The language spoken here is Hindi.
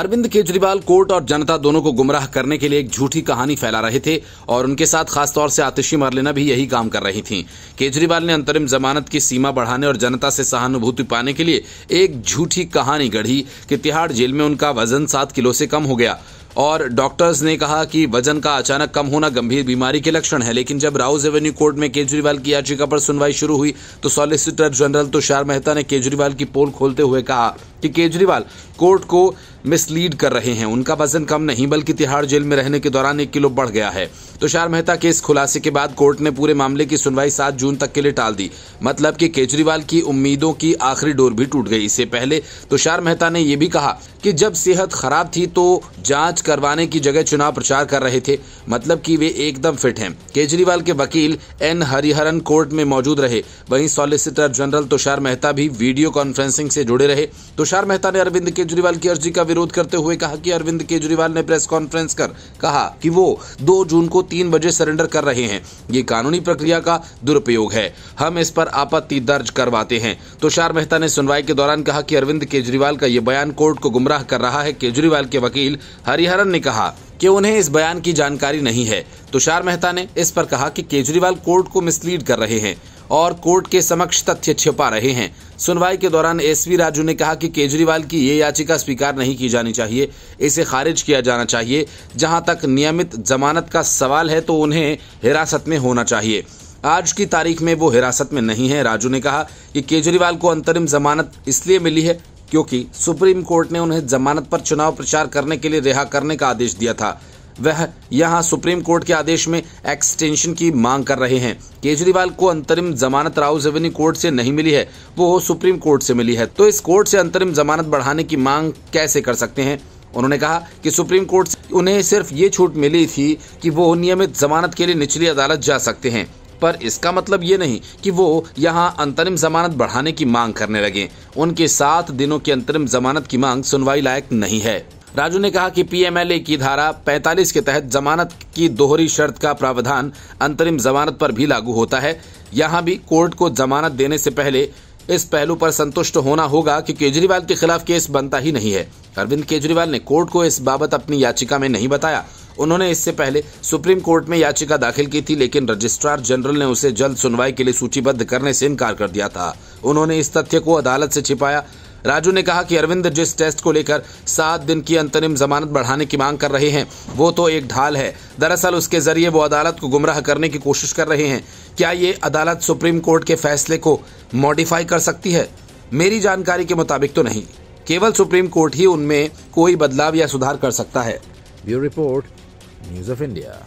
अरविंद केजरीवाल कोर्ट और जनता दोनों को गुमराह करने के लिए एक झूठी कहानी फैला रहे थे और उनके साथ खासतौर से आतिशी मरलेना भी यही काम कर रही थीं केजरीवाल ने अंतरिम जमानत की सीमा बढ़ाने और जनता से सहानुभूति पाने के लिए एक झूठी कहानी गढ़ी कि तिहाड़ जेल में उनका वजन सात किलो से कम हो गया और डॉक्टर्स ने कहा कि वजन का अचानक कम होना गंभीर बीमारी के लक्षण है लेकिन जब राउज एवेन्यू कोर्ट में केजरीवाल की याचिका पर सुनवाई शुरू हुई तो सॉलिसिटर जनरल तुषार मेहता ने केजरीवाल की पोल खोलते हुए कहा कि केजरीवाल कोर्ट को मिसलीड कर रहे हैं उनका वजन कम नहीं बल्कि तिहाड़ जेल में रहने के दौरान एक किलो बढ़ गया है तुषार तो मेहता के इस खुलासे के बाद कोर्ट ने पूरे मामले की सुनवाई सात जून तक के लिए टाल दी मतलब कि केजरीवाल की उम्मीदों की आखिरी डोर भी टूट गई इससे पहले तुषार तो मेहता ने यह भी कहा कि जब सेहत खराब थी तो जांच करवाने की जगह चुनाव प्रचार कर रहे थे मतलब कि वे एकदम फिट हैं केजरीवाल के वकील एन हरिहरन कोर्ट में मौजूद रहे वहीं सॉलिसिटर जनरल तुषार तो मेहता भी वीडियो कॉन्फ्रेंसिंग से जुड़े रहे तुषार मेहता ने अरविंद केजरीवाल की अर्जी का विरोध करते हुए कहा कि अरविंद केजरीवाल ने प्रेस कॉन्फ्रेंस कर कहा कि वो दो जून को तीन बजे सरेंडर कर रहे हैं ये कानूनी प्रक्रिया का दुरुपयोग है हम इस पर आपत्ति दर्ज करवाते हैं तुषार तो मेहता ने सुनवाई के दौरान कहा कि अरविंद केजरीवाल का ये बयान कोर्ट को गुमराह कर रहा है केजरीवाल के वकील हरिहरन ने कहा कि उन्हें इस बयान की जानकारी नहीं है तुषार मेहता ने इस पर कहा कि केजरीवाल कोर्ट को मिसलीड कर रहे हैं और कोर्ट के समक्ष तथ्य छिपा रहे हैं सुनवाई के दौरान एसवी राजू ने कहा कि केजरीवाल की ये याचिका स्वीकार नहीं की जानी चाहिए इसे खारिज किया जाना चाहिए जहां तक नियमित जमानत का सवाल है तो उन्हें हिरासत में होना चाहिए आज की तारीख में वो हिरासत में नहीं है राजू ने कहा कि केजरीवाल को अंतरिम जमानत इसलिए मिली है क्योंकि सुप्रीम कोर्ट ने उन्हें जमानत पर चुनाव प्रचार करने के लिए रिहा करने का आदेश दिया था वह यहां सुप्रीम कोर्ट के आदेश में एक्सटेंशन की मांग कर रहे हैं केजरीवाल को अंतरिम जमानत राउस जेवनी कोर्ट से नहीं मिली है वो सुप्रीम कोर्ट से मिली है तो इस कोर्ट से अंतरिम जमानत बढ़ाने की मांग कैसे कर सकते हैं उन्होंने कहा कि सुप्रीम कोर्ट से उन्हें सिर्फ ये छूट मिली थी कि वो नियमित जमानत के लिए निचली अदालत जा सकते हैं पर इसका मतलब ये नहीं कि वो यहाँ अंतरिम जमानत बढ़ाने की मांग करने लगे उनके सात दिनों की अंतरिम जमानत की मांग सुनवाई लायक नहीं है राजू ने कहा कि पीएमएलए की धारा 45 के तहत जमानत की दोहरी शर्त का प्रावधान अंतरिम जमानत पर भी लागू होता है यहां भी कोर्ट को जमानत देने से पहले इस पहलू पर संतुष्ट होना होगा कि केजरीवाल के खिलाफ केस बनता ही नहीं है अरविंद केजरीवाल ने कोर्ट को इस बाबत अपनी याचिका में नहीं बताया उन्होंने इससे पहले सुप्रीम कोर्ट में याचिका दाखिल की थी लेकिन रजिस्ट्रार जनरल ने उसे जल्द सुनवाई के लिए सूचीबद्ध करने से इनकार कर दिया था उन्होंने इस तथ्य को अदालत से छिपाया राजू ने कहा कि अरविंद जिस टेस्ट को लेकर सात दिन की अंतरिम जमानत बढ़ाने की मांग कर रहे हैं वो तो एक ढाल है दरअसल उसके जरिए वो अदालत को गुमराह करने की कोशिश कर रहे हैं क्या ये अदालत सुप्रीम कोर्ट के फैसले को मॉडिफाई कर सकती है मेरी जानकारी के मुताबिक तो नहीं केवल सुप्रीम कोर्ट ही उनमें कोई बदलाव या सुधार कर सकता है bureau report news of India